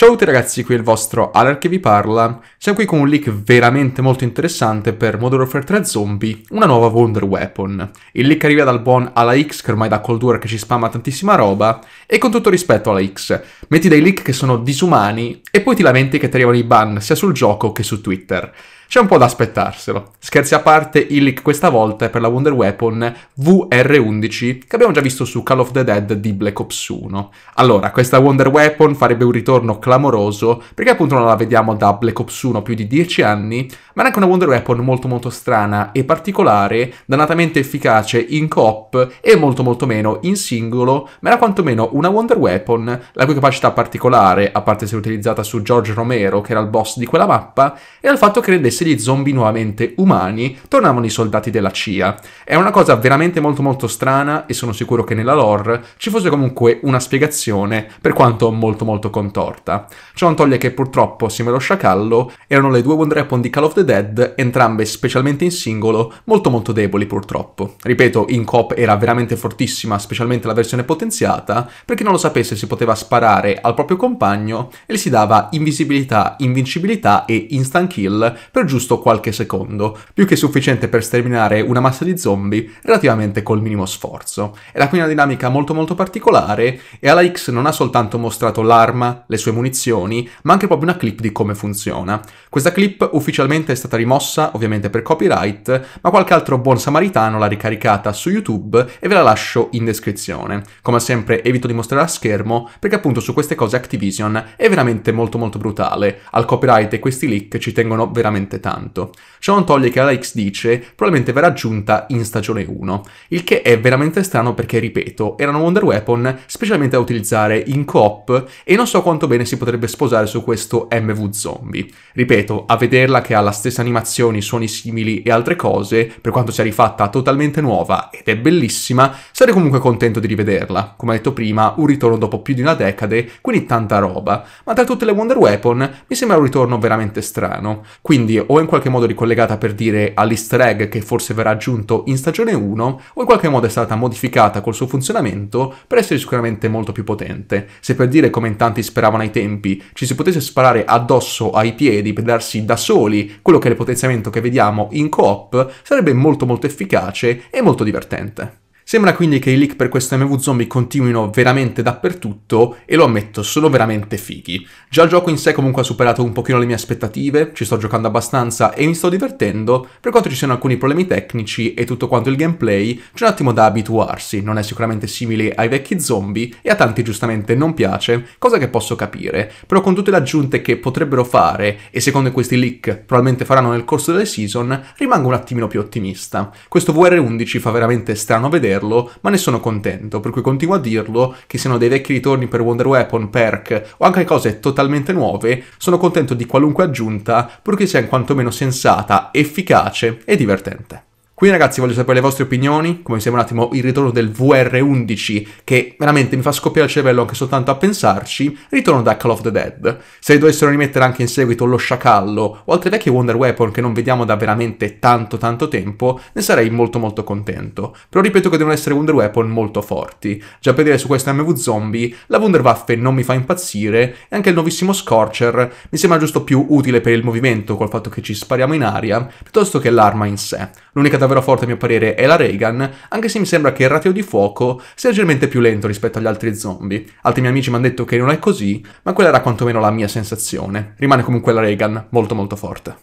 Ciao a tutti ragazzi, qui è il vostro Alar che vi parla. Siamo qui con un leak veramente molto interessante per Modern Warfare 3 Zombie, una nuova Wonder Weapon. Il leak arriva dal buon X, che ormai da Cold War che ci spamma tantissima roba, e con tutto rispetto X, metti dei leak che sono disumani e poi ti lamenti che ti arrivano i ban sia sul gioco che su Twitter. C'è un po' da aspettarselo. Scherzi a parte, il leak questa volta è per la Wonder Weapon VR11 che abbiamo già visto su Call of the Dead di Black Ops 1. Allora, questa Wonder Weapon farebbe un ritorno clamoroso perché appunto non la vediamo da Black Ops 1 più di 10 anni, ma era anche una Wonder Weapon molto molto strana e particolare, dannatamente efficace in coop e molto molto meno in singolo, ma era quantomeno una Wonder Weapon, la cui capacità particolare, a parte essere utilizzata su George Romero, che era il boss di quella mappa, era il fatto che rendesse gli zombie nuovamente umani, tornavano i soldati della CIA. È una cosa veramente molto molto strana e sono sicuro che nella lore ci fosse comunque una spiegazione, per quanto molto molto contorta. Ciò non toglie che purtroppo, insieme allo sciacallo, erano le due Wonder Weapon di Call of the Dead, entrambe specialmente in singolo, molto molto deboli purtroppo. Ripeto, in cop era veramente fortissima, specialmente la versione potenziata, per chi non lo sapesse si poteva sparare al proprio compagno e gli si dava invisibilità, invincibilità e instant kill per giusto qualche secondo, più che sufficiente per sterminare una massa di zombie relativamente col minimo sforzo. Era quindi una dinamica molto molto particolare e alla X non ha soltanto mostrato l'arma, le sue munizioni, ma anche proprio una clip di come funziona. Questa clip ufficialmente stata rimossa ovviamente per copyright, ma qualche altro buon samaritano l'ha ricaricata su YouTube e ve la lascio in descrizione. Come sempre evito di mostrare a schermo perché appunto su queste cose Activision è veramente molto molto brutale, al copyright e questi leak ci tengono veramente tanto. Ciò non toglie che la X dice probabilmente verrà aggiunta in stagione 1, il che è veramente strano perché ripeto, erano Wonder Weapon specialmente da utilizzare in co-op e non so quanto bene si potrebbe sposare su questo MV Zombie. Ripeto, a vederla che ha la stessa stesse animazioni, suoni simili e altre cose, per quanto sia rifatta totalmente nuova ed è bellissima, sarei comunque contento di rivederla. Come detto prima, un ritorno dopo più di una decade, quindi tanta roba, ma tra tutte le Wonder Weapon mi sembra un ritorno veramente strano. Quindi o in qualche modo ricollegata per dire all'easter egg che forse verrà aggiunto in stagione 1, o in qualche modo è stata modificata col suo funzionamento per essere sicuramente molto più potente. Se per dire come in tanti speravano ai tempi, ci si potesse sparare addosso ai piedi per darsi da soli quello che è il potenziamento che vediamo in co-op sarebbe molto molto efficace e molto divertente. Sembra quindi che i leak per questo MV Zombie continuino veramente dappertutto e lo ammetto, sono veramente fighi. Già il gioco in sé comunque ha superato un pochino le mie aspettative, ci sto giocando abbastanza e mi sto divertendo, per quanto ci siano alcuni problemi tecnici e tutto quanto il gameplay, c'è un attimo da abituarsi, non è sicuramente simile ai vecchi zombie e a tanti giustamente non piace, cosa che posso capire, però con tutte le aggiunte che potrebbero fare e secondo questi leak probabilmente faranno nel corso delle season, rimango un attimino più ottimista. Questo VR11 fa veramente strano vedere vederlo, ma ne sono contento, per cui continuo a dirlo, che siano dei vecchi ritorni per Wonder Weapon, perk o anche cose totalmente nuove, sono contento di qualunque aggiunta, purché sia in quanto meno sensata, efficace e divertente. Quindi ragazzi voglio sapere le vostre opinioni, come sembra un attimo il ritorno del VR11 che veramente mi fa scoppiare il cervello anche soltanto a pensarci, ritorno da Call of the Dead. Se dovessero rimettere anche in seguito lo sciacallo o altre vecchie Wonder Weapon che non vediamo da veramente tanto tanto tempo, ne sarei molto molto contento. Però ripeto che devono essere Wonder Weapon molto forti. Già per dire su questa MV Zombie, la Wunderwaffe non mi fa impazzire e anche il nuovissimo Scorcher mi sembra giusto più utile per il movimento col fatto che ci spariamo in aria piuttosto che l'arma in sé. L'unica da davvero forte a mio parere è la Reagan, anche se mi sembra che il ratio di fuoco sia leggermente più lento rispetto agli altri zombie. Altri miei amici mi hanno detto che non è così, ma quella era quantomeno la mia sensazione. Rimane comunque la Reagan, molto molto forte.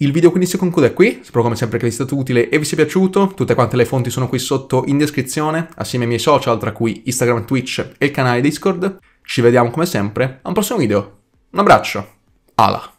Il video quindi si conclude qui, spero come sempre che vi sia stato utile e vi sia piaciuto, tutte quante le fonti sono qui sotto in descrizione, assieme ai miei social tra cui Instagram, Twitch e il canale Discord. Ci vediamo come sempre a un prossimo video. Un abbraccio, ala!